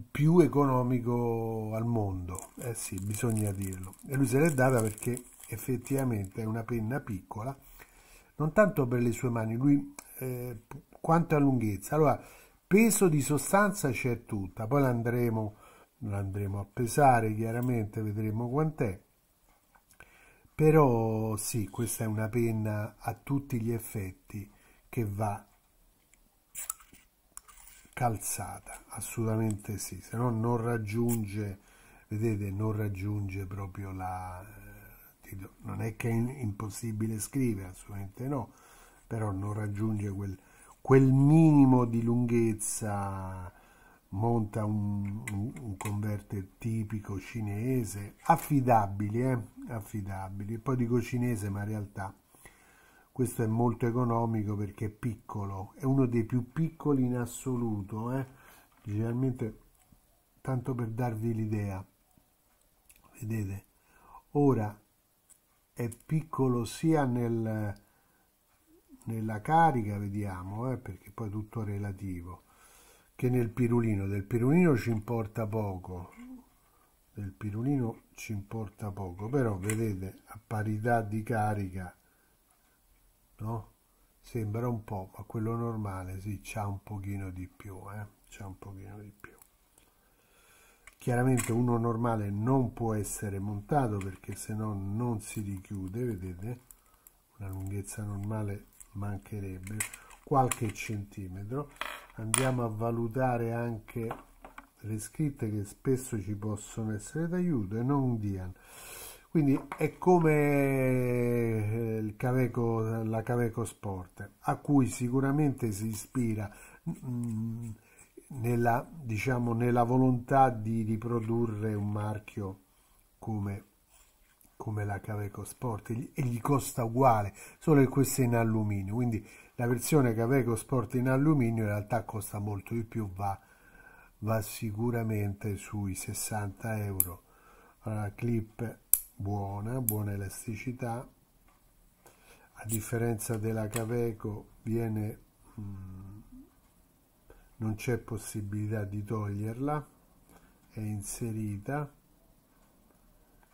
più economico al mondo. Eh sì, bisogna dirlo. E lui se l'è data perché effettivamente è una penna piccola, non tanto per le sue mani, lui eh, quanto a lunghezza. Allora, peso di sostanza c'è tutta, poi l'andremo, l'andremo a pesare chiaramente, vedremo quant'è. Però sì, questa è una penna a tutti gli effetti che va calzata, assolutamente sì, se no non raggiunge, vedete, non raggiunge proprio la... Eh, non è che è impossibile scrivere, assolutamente no, però non raggiunge quel, quel minimo di lunghezza, monta un, un converter tipico cinese, affidabili, eh? affidabili, poi dico cinese ma in realtà questo è molto economico perché è piccolo, è uno dei più piccoli in assoluto, eh? generalmente tanto per darvi l'idea, vedete, ora è piccolo sia nel, nella carica, vediamo, eh? perché poi è tutto relativo, che nel pirulino, del pirulino ci importa poco, del pirulino ci importa poco, però vedete a parità di carica no? Sembra un po', ma quello normale sì, c'ha un pochino di più, eh? C'ha un pochino di più. Chiaramente uno normale non può essere montato perché se no non si richiude, vedete? Una lunghezza normale mancherebbe qualche centimetro. Andiamo a valutare anche le scritte che spesso ci possono essere d'aiuto e non diano quindi è come eh, Caveco, la Caveco Sport a cui sicuramente si ispira mm, nella, diciamo, nella, volontà di riprodurre un marchio come, come la Caveco Sport e gli costa uguale solo che questo è in alluminio quindi la versione Caveco Sport in alluminio in realtà costa molto di più va, va sicuramente sui 60 euro allora, clip buona, buona elasticità, a differenza della Caveco viene, mh, mm, non c'è possibilità di toglierla, è inserita,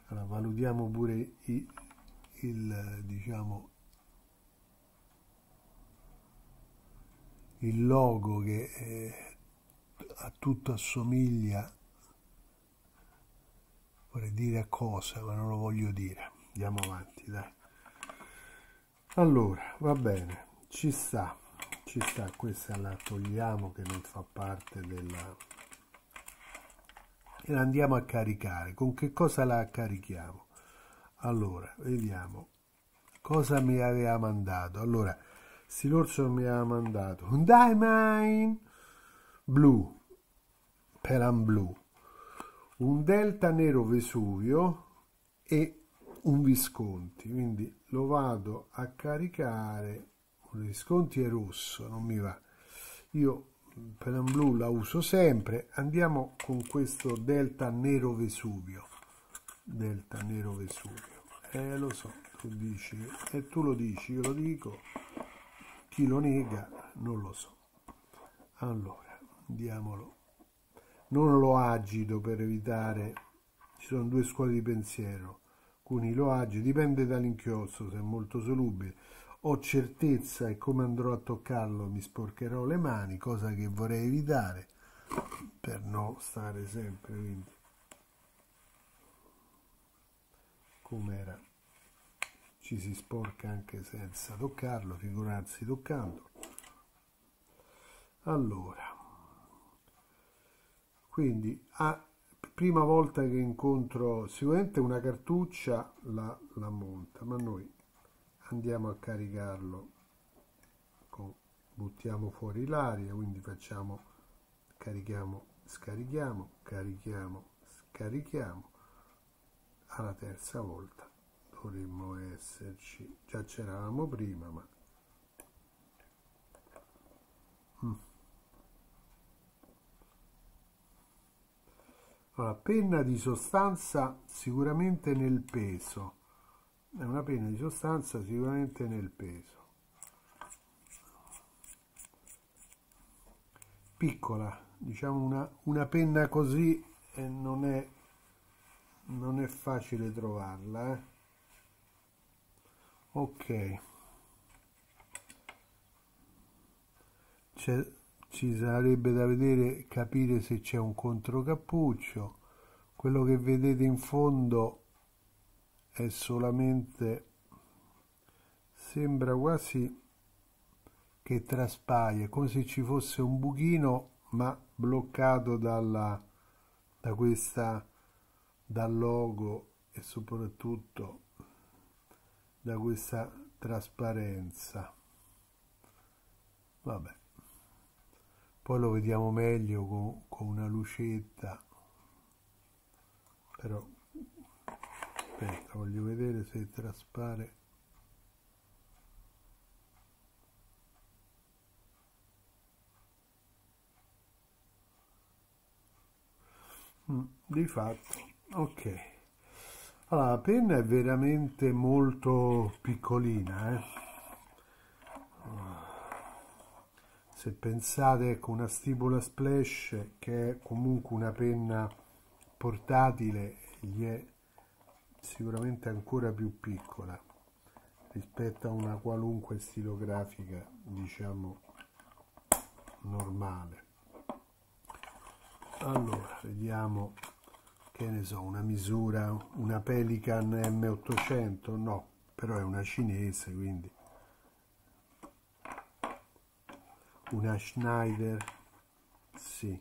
allora, valutiamo pure i, il, diciamo, il logo che eh, a tutto assomiglia vorrei dire a cosa, ma non lo voglio dire. Andiamo avanti, dai. Allora, va bene, ci sta, ci sta, questa la togliamo che non fa parte della... E la andiamo a caricare. Con che cosa la carichiamo? Allora, vediamo cosa mi aveva mandato. Allora, Silorcio mi aveva mandato un Diamine blu, pelan blu, un delta nero Vesuvio e un Visconti, quindi lo vado a caricare, il Visconti è rosso, non mi va, io per Penan Blu la uso sempre, andiamo con questo delta nero Vesuvio, delta nero Vesuvio, eh lo so, tu dici, e eh, tu lo dici, io lo dico, chi lo nega non lo so, allora, andiamolo non lo agito per evitare, ci sono due scuole di pensiero, alcuni lo agito, dipende dall'inchiostro se è molto solubile, ho certezza e come andrò a toccarlo mi sporcherò le mani, cosa che vorrei evitare per non stare sempre quindi com'era ci si sporca anche senza toccarlo figurarsi toccando allora quindi, a, prima volta che incontro, sicuramente una cartuccia la, la monta, ma noi andiamo a caricarlo, con, buttiamo fuori l'aria, quindi facciamo, carichiamo, scarichiamo, carichiamo, scarichiamo, alla terza volta dovremmo esserci, già c'eravamo prima, ma Allora, penna di sostanza sicuramente nel peso. È una penna di sostanza sicuramente nel peso. Piccola, diciamo una, una penna così eh, non, è, non è facile trovarla. Eh. Ok. C'è ci sarebbe da vedere capire se c'è un controcappuccio quello che vedete in fondo è solamente sembra quasi che traspaia come se ci fosse un buchino ma bloccato dalla da questa dal logo e soprattutto da questa trasparenza vabbè poi lo vediamo meglio con, con una lucetta però aspetta voglio vedere se traspare mm, di fatto ok allora la penna è veramente molto piccolina eh se pensate ecco una stipula splash che è comunque una penna portatile gli è sicuramente ancora più piccola rispetto a una qualunque stilografica diciamo normale allora vediamo che ne so una misura una pelican m800 no però è una cinese quindi una Schneider, sì,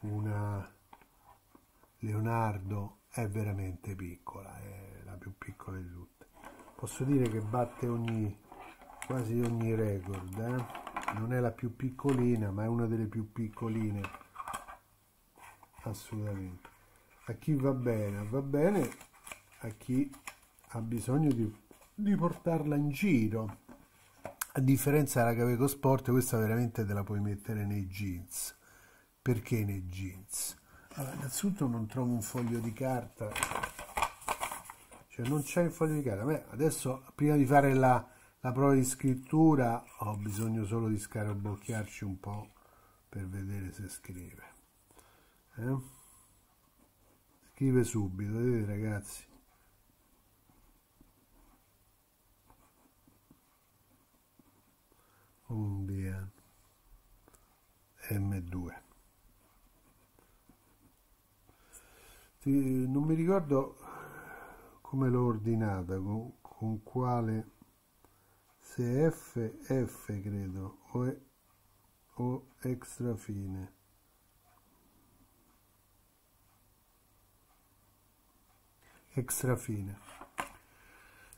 una Leonardo è veramente piccola, è la più piccola di tutte. Posso dire che batte ogni, quasi ogni record, eh? non è la più piccolina, ma è una delle più piccoline, assolutamente. A chi va bene, va bene, a chi ha bisogno di, di portarla in giro a differenza della Caveco Sport questa veramente te la puoi mettere nei jeans perché nei jeans? Allora, innanzitutto non trovo un foglio di carta cioè non c'è il foglio di carta Beh, adesso prima di fare la, la prova di scrittura ho bisogno solo di scarabocchiarci un po' per vedere se scrive eh? scrive subito vedete ragazzi un M2. Non mi ricordo come l'ho ordinata, con, con quale se F, F credo, o, è, o extra fine. Extra fine.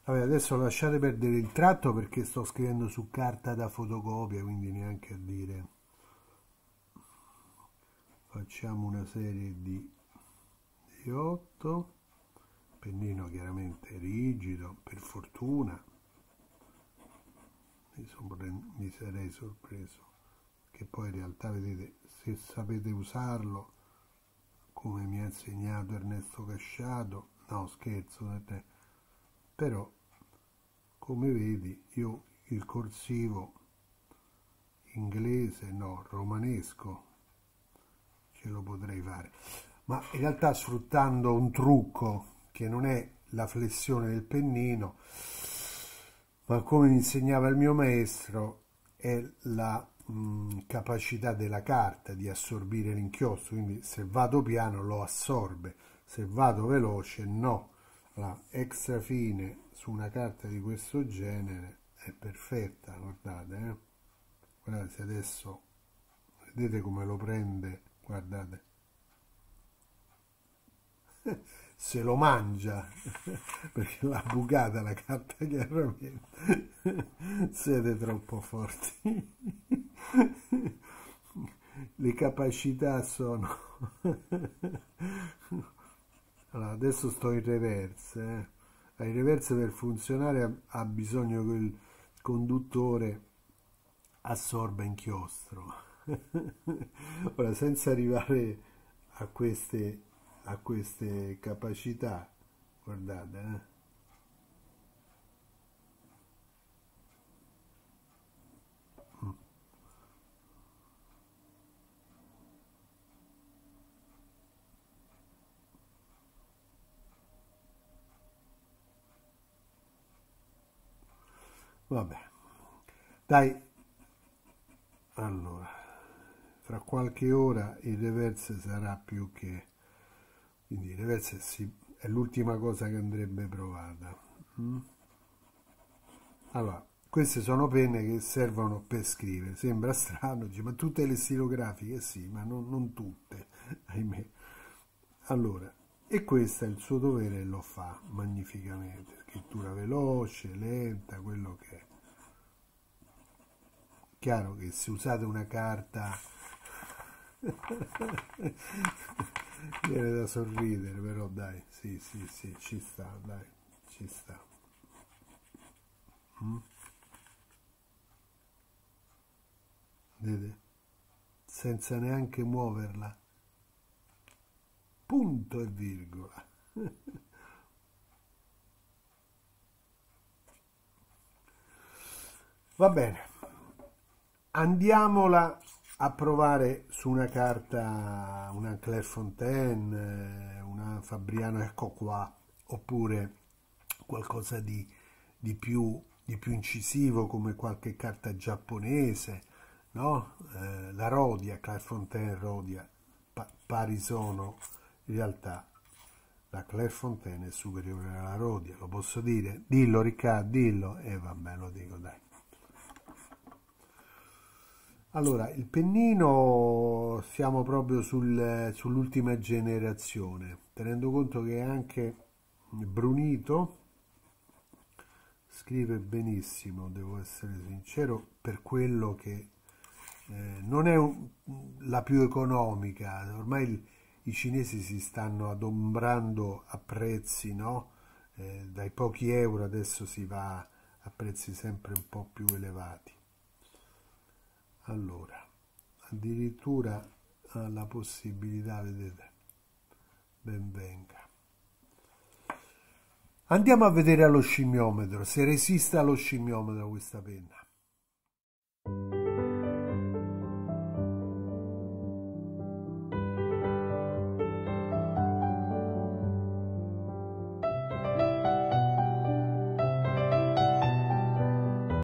Vabbè, adesso lasciate perdere il tratto perché sto scrivendo su carta da fotocopia, quindi neanche a dire. Facciamo una serie di, di 8, pennino chiaramente rigido, per fortuna. Mi, mi sarei sorpreso che poi in realtà vedete se sapete usarlo come mi ha insegnato Ernesto Casciato, no scherzo, eh, eh, però come vedi io il corsivo inglese no romanesco ce lo potrei fare ma in realtà sfruttando un trucco che non è la flessione del pennino ma come mi insegnava il mio maestro è la mm, capacità della carta di assorbire l'inchiostro quindi se vado piano lo assorbe se vado veloce no la extra fine su una carta di questo genere è perfetta, guardate, eh? guardate se adesso vedete come lo prende, guardate, *laughs* se lo mangia, *laughs* perché l'ha bucata la carta chiaramente, *laughs* siete troppo forti, le capacità sono... Allora, adesso sto in reverse, eh? ai reversi per funzionare ha bisogno che il conduttore assorba inchiostro. *laughs* Ora, senza arrivare a queste, a queste capacità, guardate, eh? Vabbè, dai, allora, fra qualche ora il reverse sarà più che... Quindi il reverse si... è l'ultima cosa che andrebbe provata. Mm? Allora, queste sono penne che servono per scrivere. Sembra strano, dice, ma tutte le stilografiche? Sì, ma non, non tutte, *laughs* ahimè. Allora, e questo è il suo dovere e lo fa magnificamente scrittura veloce, lenta, quello che è. Chiaro che se usate una carta *laughs* viene da sorridere, però dai, sì, sì, sì, ci sta, dai, ci sta. Mm? Vede? Senza neanche muoverla. Punto e virgola. *laughs* Va bene, andiamola a provare su una carta una Clairefontaine, una Fabriano Ecco qua, oppure qualcosa di, di, più, di più incisivo come qualche carta giapponese, no? Eh, la Rodia, Clairefontaine Rodia, pa pari sono in realtà la Clairefontaine è superiore alla Rodia, lo posso dire? Dillo Riccardo, dillo e eh, vabbè lo dico dai. Allora, il pennino siamo proprio sul, sull'ultima generazione, tenendo conto che anche Brunito scrive benissimo, devo essere sincero, per quello che eh, non è un, la più economica, ormai il, i cinesi si stanno adombrando a prezzi, no? eh, dai pochi euro adesso si va a prezzi sempre un po' più elevati allora, addirittura ha eh, la possibilità, vedete, ben venga. Andiamo a vedere allo scimmiometro, se resiste allo scimmiometro questa penna.